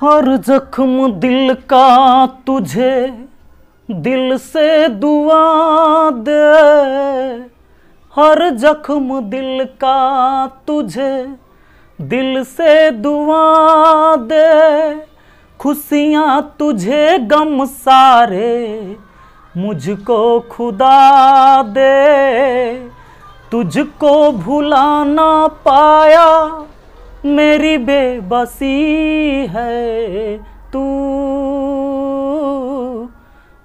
हर जख्म दिल का तुझे दिल से दुआ दे हर जख्म दिल का तुझे दिल से दुआ दे खुशियाँ तुझे गम सारे मुझको खुदा दे तुझको भुला ना पाया मेरी बेबसी है तू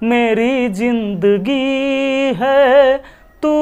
मेरी जिंदगी है तू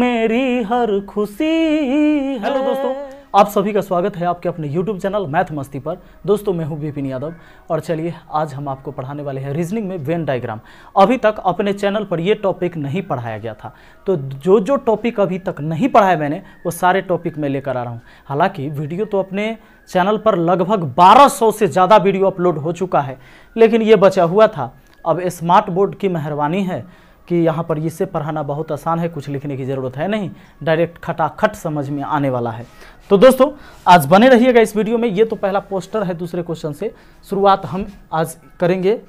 मेरी हर खुशी है हेलो दोस्तों आप सभी का स्वागत है आपके अपने YouTube चैनल मैथ मस्ती पर दोस्तों मैं हूं विपिन यादव और चलिए आज हम आपको पढ़ाने वाले हैं रीजनिंग में वेन डायग्राम अभी तक अपने चैनल पर ये टॉपिक नहीं पढ़ाया गया था तो जो जो टॉपिक अभी तक नहीं पढ़ाया मैंने वो सारे टॉपिक मैं लेकर आ रहा हूँ हालाँकि वीडियो तो अपने चैनल पर लगभग बारह से ज़्यादा वीडियो अपलोड हो चुका है लेकिन ये बचा हुआ था अब स्मार्ट बोर्ड की मेहरबानी है कि यहाँ पर इससे पढ़ाना बहुत आसान है कुछ लिखने की ज़रूरत है नहीं डायरेक्ट खटाखट समझ में आने वाला है तो दोस्तों आज बने रहिएगा इस वीडियो में ये तो पहला पोस्टर है दूसरे क्वेश्चन से शुरुआत हम आज करेंगे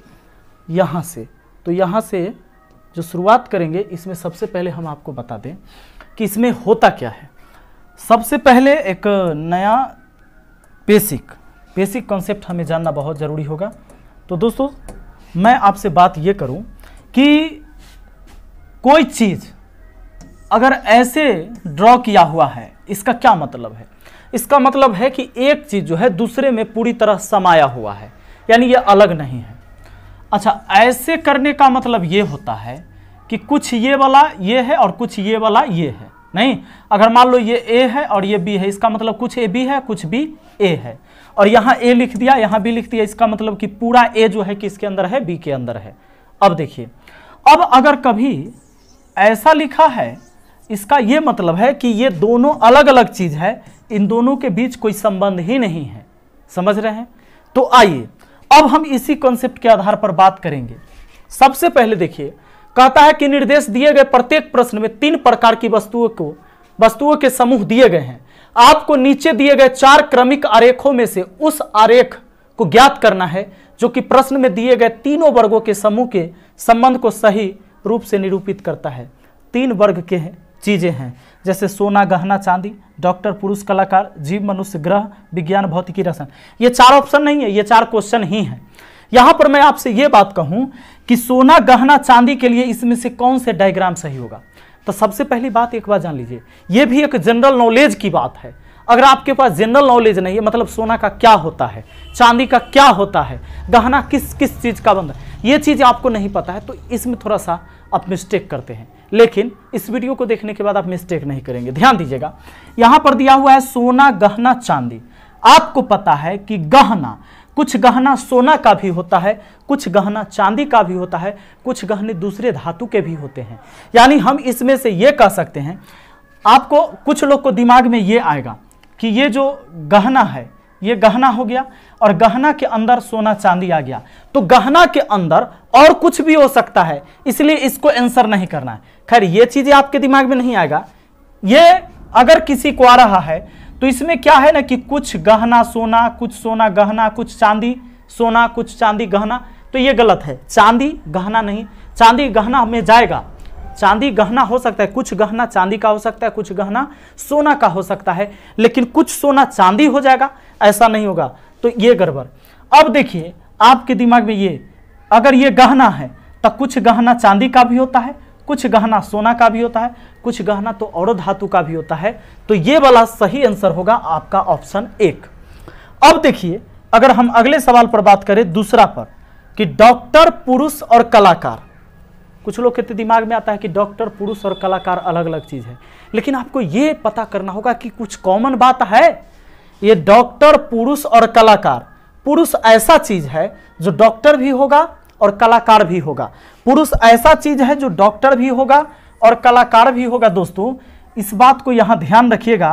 यहाँ से तो यहाँ से जो शुरुआत करेंगे इसमें सबसे पहले हम आपको बता दें कि इसमें होता क्या है सबसे पहले एक नया बेसिक बेसिक कॉन्सेप्ट हमें जानना बहुत ज़रूरी होगा तो दोस्तों मैं आपसे बात ये करूँ कि कोई चीज़ अगर ऐसे ड्रॉ किया हुआ है इसका क्या मतलब है इसका मतलब है कि एक चीज़ जो है दूसरे में पूरी तरह समाया हुआ है यानी ये अलग नहीं है अच्छा ऐसे करने का मतलब ये होता है कि कुछ ये वाला ये है और कुछ ये वाला ये है नहीं अगर मान लो ये ए है और ये बी है इसका मतलब कुछ ए बी है कुछ बी ए है और यहाँ ए लिख दिया यहाँ बी लिख दिया इसका मतलब कि पूरा ए जो है किसके अंदर है बी के अंदर है अब देखिए अब अगर कभी ऐसा लिखा है इसका ये मतलब है कि ये दोनों अलग अलग चीज़ है इन दोनों के बीच कोई संबंध ही नहीं है समझ रहे हैं तो आइए अब हम इसी कॉन्सेप्ट के आधार पर बात करेंगे सबसे पहले देखिए कहता है कि निर्देश दिए गए प्रत्येक प्रश्न में तीन प्रकार की वस्तुओं को वस्तुओं के समूह दिए गए हैं आपको नीचे दिए गए चार क्रमिक आरेखों में से उस आरेख को ज्ञात करना है जो कि प्रश्न में दिए गए तीनों वर्गों के समूह के संबंध को सही रूप से निरूपित करता है तीन वर्ग के चीज़ें हैं जैसे सोना गहना चांदी डॉक्टर पुरुष कलाकार जीव मनुष्य ग्रह विज्ञान भौतिकी रसन ये चार ऑप्शन नहीं है ये चार क्वेश्चन ही हैं यहाँ पर मैं आपसे ये बात कहूँ कि सोना गहना चांदी के लिए इसमें से कौन से डायग्राम सही होगा तो सबसे पहली बात एक बार जान लीजिए ये भी एक जनरल नॉलेज की बात है अगर आपके पास जनरल नॉलेज नहीं है मतलब सोना का क्या होता है चांदी का क्या होता है गहना किस किस चीज़ का बंद है ये चीज़ आपको नहीं पता है तो इसमें थोड़ा सा आप मिस्टेक करते हैं लेकिन इस वीडियो को देखने के बाद आप मिस्टेक नहीं करेंगे ध्यान दीजिएगा यहां पर दिया हुआ है सोना गहना चांदी आपको पता है कि गहना कुछ गहना सोना का भी होता है कुछ गहना चांदी का भी होता है कुछ गहने दूसरे धातु के भी होते हैं यानी हम इसमें से ये कह सकते हैं आपको कुछ लोग को दिमाग में ये आएगा कि ये जो गहना है ये गहना हो गया और गहना के अंदर सोना चांदी आ गया तो गहना के अंदर और कुछ भी हो सकता है इसलिए इसको आंसर नहीं करना है खैर ये चीज आपके दिमाग में नहीं आएगा ये अगर किसी को आ रहा है तो इसमें क्या है ना कि कुछ गहना सोना कुछ सोना गहना कुछ चांदी सोना कुछ चांदी गहना तो ये गलत है चांदी गहना नहीं चांदी गहना में जाएगा चांदी गहना हो सकता है कुछ गहना चांदी का हो सकता है कुछ गहना सोना का हो सकता है लेकिन कुछ सोना चांदी हो जाएगा ऐसा नहीं होगा तो ये गड़बड़ अब देखिए आपके दिमाग में ये अगर ये गहना है तो कुछ गहना चांदी का भी होता है कुछ गहना सोना का भी होता है कुछ गहना तो और धातु का भी होता है तो ये वाला सही आंसर होगा आपका ऑप्शन एक अब देखिए अगर हम अगले सवाल पर बात करें दूसरा पर कि डॉक्टर पुरुष और कलाकार कुछ लोग के दिमाग में आता है कि डॉक्टर पुरुष और कलाकार अलग अलग चीज़ है लेकिन आपको ये पता करना होगा कि कुछ कॉमन बात है ये डॉक्टर पुरुष और कलाकार पुरुष ऐसा चीज है जो डॉक्टर भी होगा और कलाकार भी होगा पुरुष ऐसा चीज है जो डॉक्टर भी होगा और कलाकार भी होगा दोस्तों इस बात को यहाँ ध्यान रखिएगा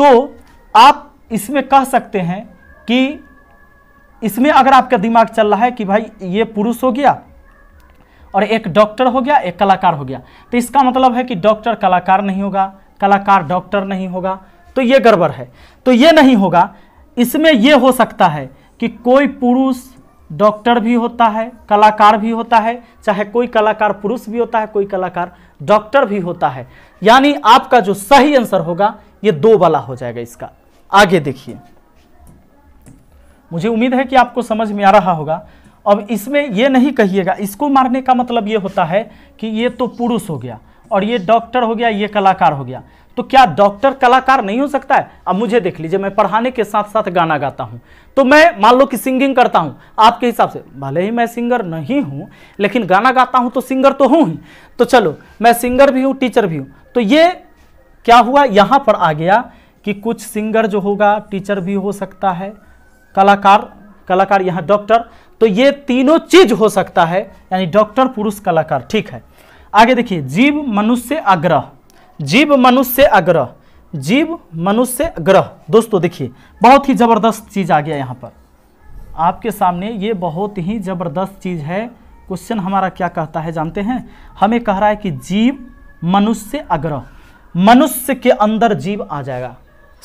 तो आप इसमें कह सकते हैं कि इसमें अगर आपका दिमाग चल रहा है कि भाई ये पुरुष हो गया और एक डॉक्टर हो गया एक कलाकार हो गया तो इसका मतलब है कि डॉक्टर कलाकार नहीं होगा कलाकार डॉक्टर नहीं होगा तो ये गड़बड़ है तो ये नहीं होगा इसमें ये हो सकता है कि कोई पुरुष डॉक्टर भी होता है कलाकार भी होता है चाहे कोई कलाकार पुरुष भी होता है कोई कलाकार डॉक्टर भी होता है यानी आपका जो सही आंसर होगा ये दो वाला हो जाएगा इसका आगे देखिए मुझे उम्मीद है कि आपको समझ में आ रहा होगा अब इसमें ये नहीं कहिएगा इसको मारने का मतलब ये होता है कि ये तो पुरुष हो गया और ये डॉक्टर हो गया ये कलाकार हो गया तो क्या डॉक्टर कलाकार नहीं हो सकता है अब मुझे देख लीजिए मैं पढ़ाने के साथ साथ गाना गाता हूँ तो मैं मान लो कि सिंगिंग करता हूँ आपके हिसाब से भले ही मैं सिंगर नहीं हूँ लेकिन गाना गाता हूँ तो सिंगर तो हूँ ही तो चलो मैं सिंगर भी हूँ टीचर भी हूँ तो ये क्या हुआ यहाँ पर आ गया कि कुछ सिंगर जो होगा टीचर भी हो सकता है कलाकार कलाकार यहाँ डॉक्टर तो ये तीनों चीज हो सकता है यानी डॉक्टर पुरुष कलाकार ठीक है आगे देखिए जीव मनुष्य आग्रह जीव मनुष्य आग्रह जीव मनुष्य ग्रह दोस्तों देखिए बहुत ही ज़बरदस्त चीज़ आ गया यहाँ पर आपके सामने ये बहुत ही ज़बरदस्त चीज़ है क्वेश्चन हमारा क्या कहता है जानते हैं हमें कह रहा है कि जीव मनुष्य आग्रह मनुष्य के अंदर जीव आ जाएगा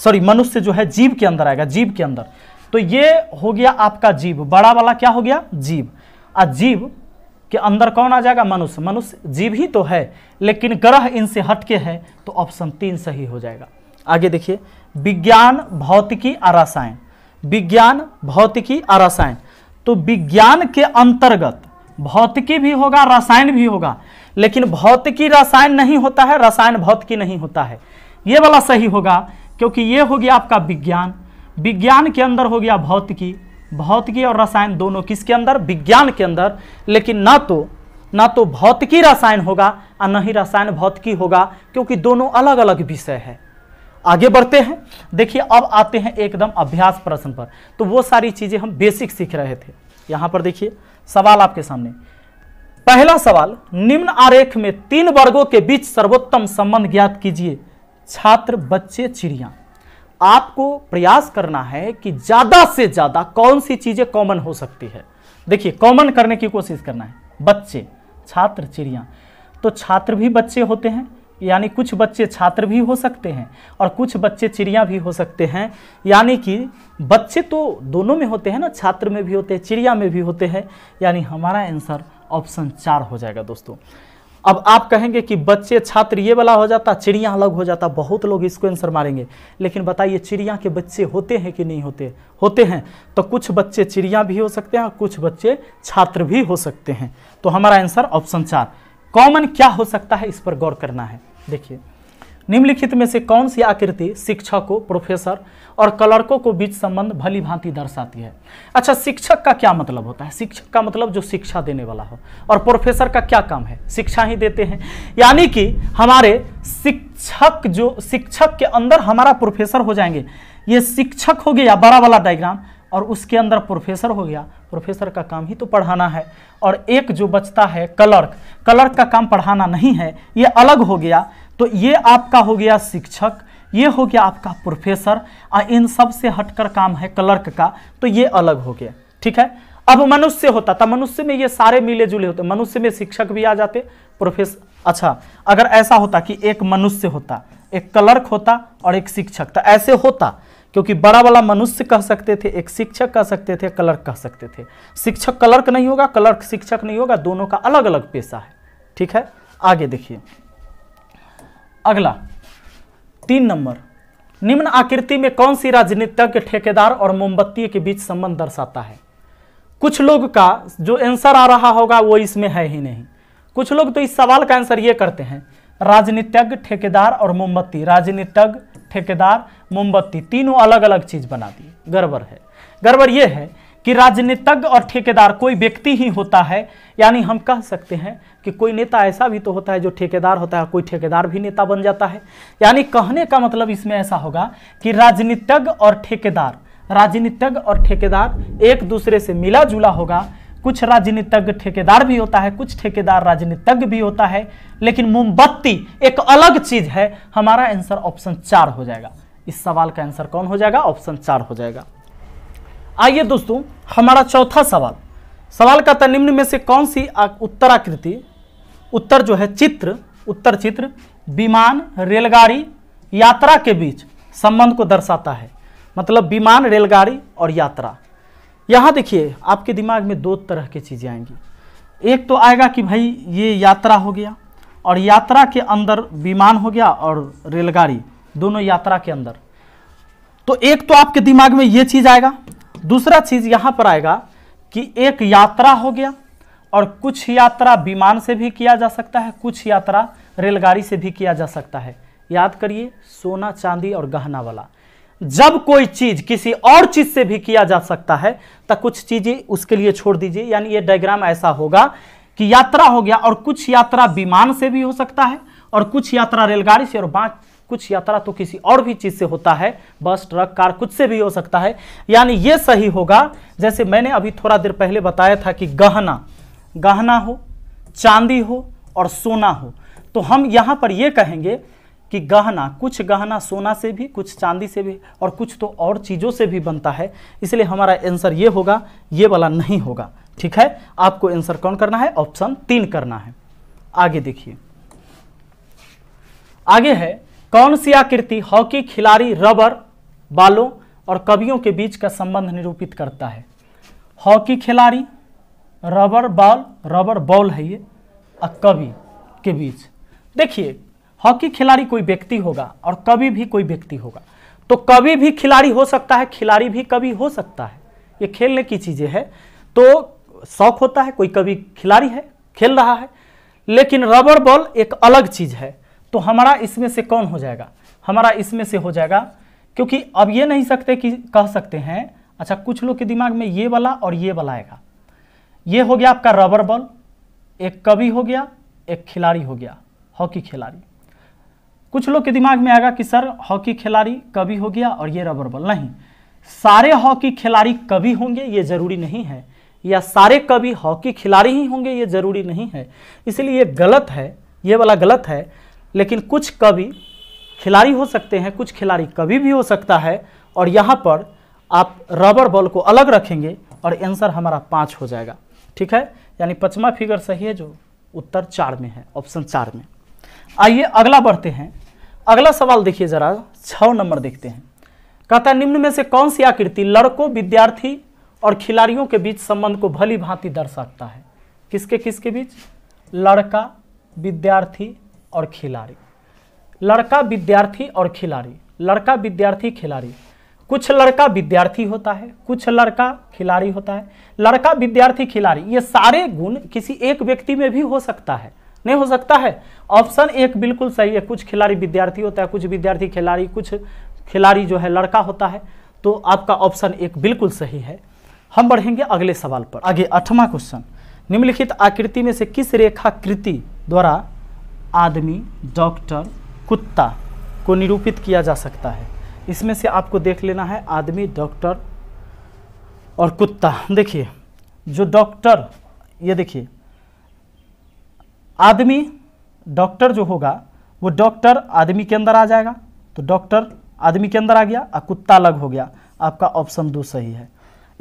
सॉरी मनुष्य जो है जीव के अंदर आएगा जीव के अंदर तो ये हो गया आपका जीव बड़ा वाला क्या हो गया जीव आ जीव के अंदर कौन आ जाएगा मनुष्य मनुष्य जीव ही तो है लेकिन ग्रह इनसे हटके है तो ऑप्शन तीन सही हो जाएगा आगे देखिए विज्ञान भौतिकी और रसायन विज्ञान भौतिकी और रसायन तो विज्ञान के अंतर्गत भौतिकी भी होगा रसायन भी होगा लेकिन भौतिकी रसायन नहीं होता है रसायन भौतिकी नहीं होता है ये वाला सही होगा क्योंकि ये हो गया आपका विज्ञान विज्ञान के अंदर हो गया भौतिकी भौतिकी और रसायन दोनों किसके अंदर विज्ञान के अंदर लेकिन ना तो ना तो भौतिकी रसायन होगा और न ही रसायन भौतिकी होगा क्योंकि दोनों अलग अलग विषय है आगे बढ़ते हैं देखिए अब आते हैं एकदम अभ्यास प्रश्न पर तो वो सारी चीज़ें हम बेसिक सीख रहे थे यहाँ पर देखिए सवाल आपके सामने पहला सवाल निम्न आरेख में तीन वर्गों के बीच सर्वोत्तम संबंध ज्ञात कीजिए छात्र बच्चे चिड़िया आपको प्रयास करना है कि ज़्यादा से ज़्यादा कौन सी चीज़ें कॉमन हो सकती है देखिए कॉमन करने की कोशिश करना है बच्चे छात्र चिड़िया तो छात्र भी बच्चे होते हैं यानी कुछ बच्चे छात्र भी हो सकते हैं और कुछ बच्चे चिड़िया भी हो सकते हैं यानी कि बच्चे तो दोनों में होते हैं ना छात्र में भी होते हैं चिड़िया में भी होते हैं यानी हमारा आंसर ऑप्शन चार हो जाएगा दोस्तों अब आप कहेंगे कि बच्चे छात्र ये वाला हो जाता चिड़िया अलग हो जाता बहुत लोग इसको आंसर मारेंगे लेकिन बताइए चिड़िया के बच्चे होते हैं कि नहीं होते होते हैं तो कुछ बच्चे चिड़िया भी हो सकते हैं और कुछ बच्चे छात्र भी हो सकते हैं तो हमारा आंसर ऑप्शन चार कॉमन क्या हो सकता है इस पर गौर करना है देखिए निम्नलिखित में से कौन सी आकृति शिक्षकों प्रोफेसर और क्लर्कों को बीच संबंध भली भांति दर्शाती है अच्छा शिक्षक का क्या मतलब होता है शिक्षक का मतलब जो शिक्षा देने वाला हो और प्रोफेसर का क्या काम है शिक्षा ही देते हैं यानी कि हमारे शिक्षक जो शिक्षक के अंदर हमारा प्रोफेसर हो जाएंगे ये शिक्षक हो गया बड़ा वाला डायग्राम और उसके अंदर प्रोफेसर हो गया प्रोफेसर का काम ही तो पढ़ाना है और एक जो बचता है क्लर्क क्लर्क का काम पढ़ाना नहीं है ये अलग हो गया तो ये आपका हो गया शिक्षक ये हो गया आपका प्रोफेसर और इन सब से हटकर काम है क्लर्क का तो ये अलग हो गया ठीक है अब मनुष्य होता था मनुष्य में ये सारे मिले जुले होते मनुष्य में शिक्षक भी आ जाते प्रोफेसर अच्छा अगर ऐसा होता कि एक मनुष्य होता एक क्लर्क होता और एक शिक्षक तो ऐसे होता क्योंकि बड़ा वाला मनुष्य कह सकते थे एक शिक्षक कह सकते थे क्लर्क कह सकते थे शिक्षक क्लर्क नहीं होगा क्लर्क शिक्षक नहीं होगा दोनों का अलग अलग पेशा है ठीक है आगे देखिए अगला तीन नंबर निम्न आकृति में कौन सी राजनीतिज्ञ ठेकेदार और मोमबत्ती के बीच संबंध दर्शाता है कुछ लोग का जो आंसर आ रहा होगा वो इसमें है ही नहीं कुछ लोग तो इस सवाल का आंसर ये करते हैं राजनीतिज्ञ ठेकेदार और मोमबत्ती राजनीतिज्ञ ठेकेदार मोमबत्ती तीनों अलग अलग चीज बना दिए गड़बड़ है गड़बड़ ये है कि राजनीतिज्ञ और ठेकेदार कोई व्यक्ति ही होता है यानी हम कह सकते हैं कि कोई नेता ऐसा भी तो होता है जो ठेकेदार होता है कोई ठेकेदार भी नेता बन जाता है यानी कहने का मतलब इसमें ऐसा होगा कि राजनीतिज्ञ और ठेकेदार राजनीतिज्ञ और ठेकेदार एक दूसरे से मिला जुला होगा कुछ राजनीतिज्ञ ठेकेदार भी होता है कुछ ठेकेदार राजनीतिज्ञ भी होता है लेकिन मोमबत्ती एक अलग चीज है हमारा आंसर ऑप्शन चार हो जाएगा इस सवाल का आंसर कौन हो जाएगा ऑप्शन चार हो जाएगा आइए दोस्तों हमारा चौथा सवाल सवाल का था निम्न में से कौन सी उत्तराकृति उत्तर जो है चित्र उत्तर चित्र विमान रेलगाड़ी यात्रा के बीच संबंध को दर्शाता है मतलब विमान रेलगाड़ी और यात्रा यहाँ देखिए आपके दिमाग में दो तरह की चीज़ें आएंगी एक तो आएगा कि भाई ये यात्रा हो गया और यात्रा के अंदर विमान हो गया और रेलगाड़ी दोनों यात्रा के अंदर तो एक तो आपके दिमाग में ये चीज़ आएगा दूसरा चीज़ यहाँ पर आएगा कि एक यात्रा हो गया और कुछ यात्रा विमान से भी किया जा सकता है कुछ यात्रा रेलगाड़ी से भी किया जा सकता है याद करिए सोना चांदी और गहना वाला जब कोई चीज किसी और चीज से भी किया जा सकता है तो कुछ चीजें उसके लिए छोड़ दीजिए यानी ये डायग्राम ऐसा होगा कि यात्रा हो गया और कुछ यात्रा विमान से भी हो सकता है और कुछ यात्रा रेलगाड़ी से और बाकी कुछ यात्रा तो किसी और भी चीज़ से होता है बस ट्रक कार कुछ से भी हो सकता है यानी ये सही होगा जैसे मैंने अभी थोड़ा देर पहले बताया था कि गहना गहना हो चांदी हो और सोना हो तो हम यहाँ पर ये कहेंगे कि गहना कुछ गहना सोना से भी कुछ चांदी से भी और कुछ तो और चीज़ों से भी बनता है इसलिए हमारा आंसर ये होगा ये वाला नहीं होगा ठीक है आपको आंसर कौन करना है ऑप्शन तीन करना है आगे देखिए आगे है कौन सी आकृति हॉकी खिलाड़ी रबर बालों और कवियों के बीच का संबंध निरूपित करता है हॉकी खिलाड़ी रबर बॉल रबर बॉल है ये और कवि के बीच देखिए हॉकी खिलाड़ी कोई व्यक्ति होगा और कभी भी कोई व्यक्ति होगा तो कभी भी खिलाड़ी हो सकता है खिलाड़ी भी कभी हो सकता है ये खेलने की चीज़ें है तो शौक होता है कोई कभी खिलाड़ी है खेल रहा है लेकिन रबर बॉल एक अलग चीज़ है तो हमारा इसमें से कौन हो जाएगा हमारा इसमें से हो जाएगा क्योंकि अब ये नहीं सकते कि कह सकते हैं अच्छा कुछ लोग के दिमाग में ये वाला और ये वाला आएगा ये हो गया आपका रबर बॉल एक कवि हो गया एक खिलाड़ी हो गया हॉकी खिलाड़ी कुछ लोग के दिमाग में आएगा कि सर हॉकी खिलाड़ी कभी हो गया और ये रबर बॉल नहीं सारे हॉकी खिलाड़ी कभी होंगे ये जरूरी नहीं है या सारे कभी हॉकी खिलाड़ी ही होंगे ये जरूरी नहीं है इसलिए ये गलत है ये वाला गलत है लेकिन कुछ कभी खिलाड़ी हो सकते हैं कुछ खिलाड़ी कभी भी हो सकता है और यहाँ पर आप रबर बॉल को अलग रखेंगे और आंसर हमारा पाँच हो जाएगा ठीक है यानी पचमा फिगर सही है जो उत्तर चार में है ऑप्शन चार में आइए अगला बढ़ते हैं अगला सवाल देखिए जरा छ नंबर देखते हैं कहता निम्न में से कौन सी आकृति लड़कों विद्यार्थी और खिलाड़ियों के बीच संबंध को भली भांति दर्शाता है किसके किसके बीच लड़का विद्यार्थी और खिलाड़ी लड़का विद्यार्थी और खिलाड़ी लड़का विद्यार्थी खिलाड़ी कुछ लड़का विद्यार्थी होता है कुछ लड़का खिलाड़ी होता है लड़का विद्यार्थी खिलाड़ी ये सारे गुण किसी एक व्यक्ति में भी हो सकता है नहीं हो सकता है ऑप्शन एक बिल्कुल सही है कुछ खिलाड़ी विद्यार्थी होता है कुछ विद्यार्थी खिलाड़ी कुछ खिलाड़ी जो है लड़का होता है तो आपका ऑप्शन एक बिल्कुल सही है हम बढ़ेंगे अगले सवाल पर आगे अठवा क्वेश्चन निम्नलिखित आकृति में से किस रेखा कृति द्वारा आदमी डॉक्टर कुत्ता को निरूपित किया जा सकता है इसमें से आपको देख लेना है आदमी डॉक्टर और कुत्ता देखिए जो डॉक्टर ये देखिए आदमी डॉक्टर जो होगा वो डॉक्टर आदमी के अंदर आ जाएगा तो डॉक्टर आदमी के अंदर आ गया और कुत्ता अलग हो गया आपका ऑप्शन दो सही है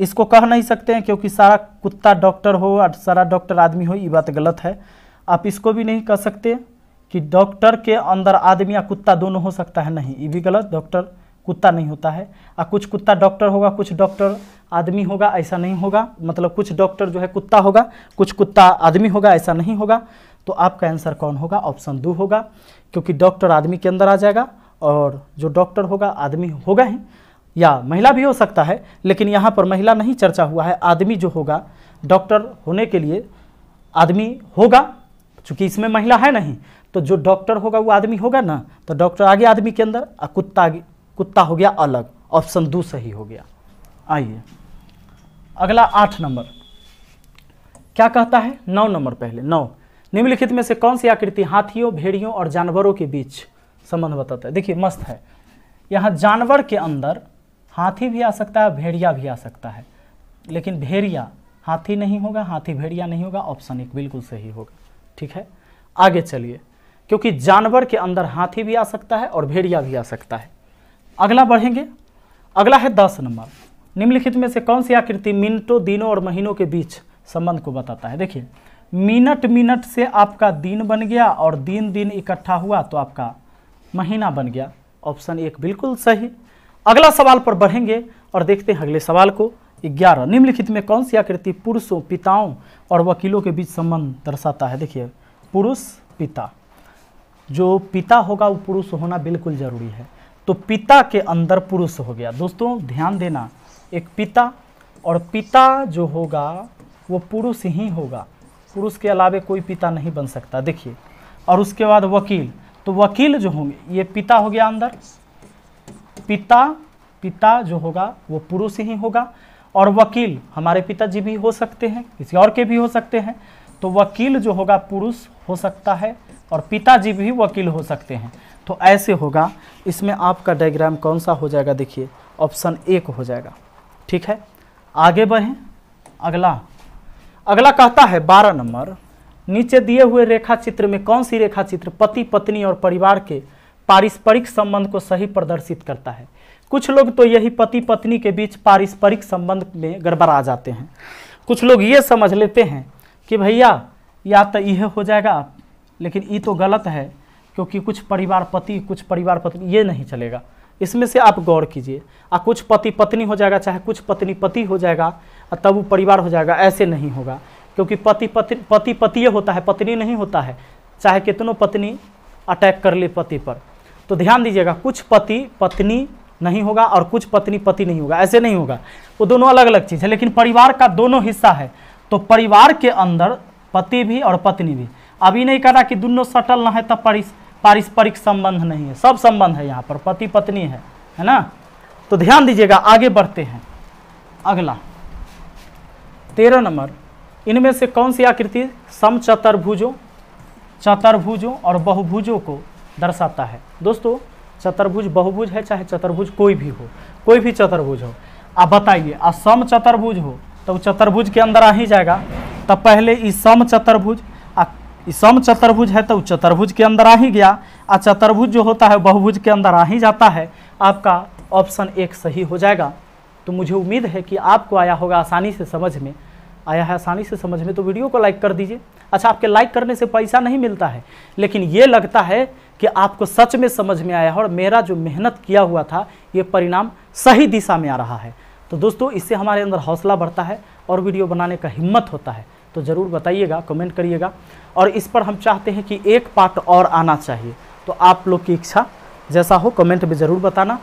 इसको कह नहीं सकते हैं क्योंकि सारा कुत्ता डॉक्टर हो और सारा डॉक्टर आदमी हो ये बात गलत है आप इसको भी नहीं कह सकते कि डॉक्टर के अंदर आदमी या कुत्ता दोनों हो सकता है नहीं ये भी गलत डॉक्टर कुत्ता नहीं होता है और कुछ कुत्ता डॉक्टर होगा कुछ डॉक्टर आदमी होगा ऐसा नहीं होगा मतलब कुछ डॉक्टर जो है कुत्ता होगा कुछ कुत्ता आदमी होगा ऐसा नहीं होगा तो आपका आंसर कौन होगा ऑप्शन दो होगा क्योंकि डॉक्टर आदमी के अंदर आ जाएगा और जो डॉक्टर होगा आदमी होगा ही या महिला भी हो सकता है लेकिन यहाँ पर महिला नहीं चर्चा हुआ है आदमी जो होगा डॉक्टर होने के लिए आदमी होगा चूँकि इसमें महिला है नहीं तो जो डॉक्टर होगा वो आदमी होगा ना तो डॉक्टर आगे आदमी के अंदर और कुत्ता कुत्ता हो गया अलग ऑप्शन दो सही हो गया आइए अगला आठ नंबर क्या कहता है नौ नंबर पहले नौ निम्नलिखित में से कौन सी आकृति हाथियों भेड़ियों और जानवरों के बीच संबंध बताता है देखिए मस्त है यहाँ जानवर के अंदर हाथी भी आ सकता है भेड़िया भी आ सकता है लेकिन भेड़िया हाथी नहीं होगा हाथी भेड़िया नहीं होगा ऑप्शन एक बिल्कुल सही होगा ठीक है आगे चलिए क्योंकि जानवर के अंदर हाथी भी आ सकता है और भेड़िया भी आ सकता है अगला बढ़ेंगे अगला है दस नंबर निम्नलिखित में से कौन सी आकृति मिनटों दिनों और महीनों के बीच संबंध को बताता है देखिए मिनट मिनट से आपका दिन बन गया और दिन दिन इकट्ठा हुआ तो आपका महीना बन गया ऑप्शन एक बिल्कुल सही अगला सवाल पर बढ़ेंगे और देखते हैं अगले सवाल को ग्यारह निम्नलिखित में कौन सी आकृति पुरुषों पिताओं और वकीलों के बीच संबंध दर्शाता है देखिए पुरुष पिता जो पिता होगा वो पुरुष होना बिल्कुल जरूरी है तो पिता के अंदर पुरुष हो गया दोस्तों ध्यान देना एक पिता और पिता जो होगा वो पुरुष ही होगा पुरुष के अलावे कोई पिता नहीं बन सकता देखिए और उसके बाद वकील तो वकील जो होंगे ये पिता हो गया अंदर पिता पिता जो होगा वो पुरुष ही होगा और वकील हमारे पिताजी भी हो सकते हैं किसी और के भी हो सकते हैं तो वकील जो होगा पुरुष हो सकता है और पिताजी भी वकील हो सकते हैं तो ऐसे होगा इसमें आपका डायग्राम कौन सा हो जाएगा देखिए ऑप्शन एक हो जाएगा ठीक है आगे बढ़ें अगला अगला कहता है बारह नंबर नीचे दिए हुए रेखा चित्र में कौन सी रेखा चित्र पति पत्नी और परिवार के पारस्परिक संबंध को सही प्रदर्शित करता है कुछ लोग तो यही पति पत्नी के बीच पारस्परिक संबंध में गड़बड़ा जाते हैं कुछ लोग ये समझ लेते हैं कि भैया या तो यह हो जाएगा लेकिन ये तो गलत है क्योंकि कुछ परिवार पति कुछ परिवार पत्नी ये नहीं चलेगा इसमें से आप गौर कीजिए आ कुछ पति पत्नी हो जाएगा चाहे कुछ पत्नी पति हो जाएगा तब वो परिवार हो जाएगा ऐसे नहीं होगा क्योंकि पति पति पति पति होता है पत्नी नहीं होता है चाहे कितनों पत्नी अटैक कर ले पति पर तो ध्यान दीजिएगा कुछ पति पत्नी नहीं होगा और कुछ पत्नी पति नहीं होगा ऐसे नहीं होगा वो दोनों अलग अलग चीज़ है लेकिन परिवार का दोनों हिस्सा है तो परिवार के अंदर पति भी और पत्नी भी अभी नहीं कह रहा कि दोनों सटल ना है तब परिस पारस्परिक संबंध नहीं है सब संबंध है यहाँ पर पति पत्नी है है ना तो ध्यान दीजिएगा आगे बढ़ते हैं अगला तेरह नंबर इनमें से कौन सी आकृति सम चतुर्भुजों चतुर्भुजों और बहुभुजों को दर्शाता है दोस्तों चतुर्भुज बहुभुज है चाहे चतुर्भुज कोई भी हो कोई भी चतुर्भुज हो आप बताइए आ सम चतुर्भुज हो तो चतुर्भुज के अंदर आ ही जाएगा तो पहले ई सम चतुर्भुज आ सम चतुर्भुज है तो चतुर्भुज के अंदर आ ही गया आ चतुर्भुज जो होता है बहुभुज के अंदर आ ही जाता है आपका ऑप्शन एक सही हो जाएगा तो मुझे उम्मीद है कि आपको आया होगा आसानी से समझ में आया है आसानी से समझ में तो वीडियो को लाइक कर दीजिए अच्छा आपके लाइक करने से पैसा नहीं मिलता है लेकिन ये लगता है कि आपको सच में समझ में आया है और मेरा जो मेहनत किया हुआ था ये परिणाम सही दिशा में आ रहा है तो दोस्तों इससे हमारे अंदर हौसला बढ़ता है और वीडियो बनाने का हिम्मत होता है तो ज़रूर बताइएगा कमेंट करिएगा और इस पर हम चाहते हैं कि एक पार्ट और आना चाहिए तो आप लोग की इच्छा जैसा हो कमेंट में ज़रूर बताना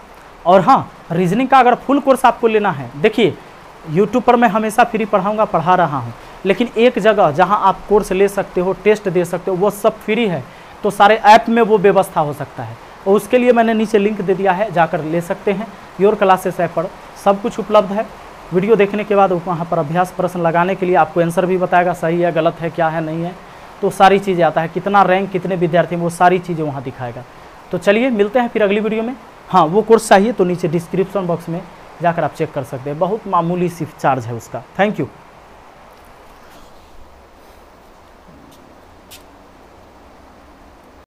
और हाँ रीजनिंग का अगर फुल कोर्स आपको लेना है देखिए यूट्यूब पर मैं हमेशा फ्री पढ़ाऊँगा पढ़ा रहा हूँ लेकिन एक जगह जहाँ आप कोर्स ले सकते हो टेस्ट दे सकते हो वो सब फ्री है तो सारे ऐप में वो व्यवस्था हो सकता है और उसके लिए मैंने नीचे लिंक दे दिया है जाकर ले सकते हैं योर क्लासेस ऐप पर सब कुछ उपलब्ध है वीडियो देखने के बाद वहाँ पर अभ्यास प्रश्न लगाने के लिए आपको आंसर भी बताएगा सही है गलत है क्या है नहीं है तो सारी चीज़ें आता है कितना रैंक कितने विद्यार्थी वो सारी चीज़ें वहाँ दिखाएगा तो चलिए मिलते हैं फिर अगली वीडियो में हाँ वो कोर्स चाहिए तो नीचे डिस्क्रिप्शन बॉक्स में जाकर आप चेक कर सकते हैं बहुत मामूली सिर्फ चार्ज है उसका थैंक यू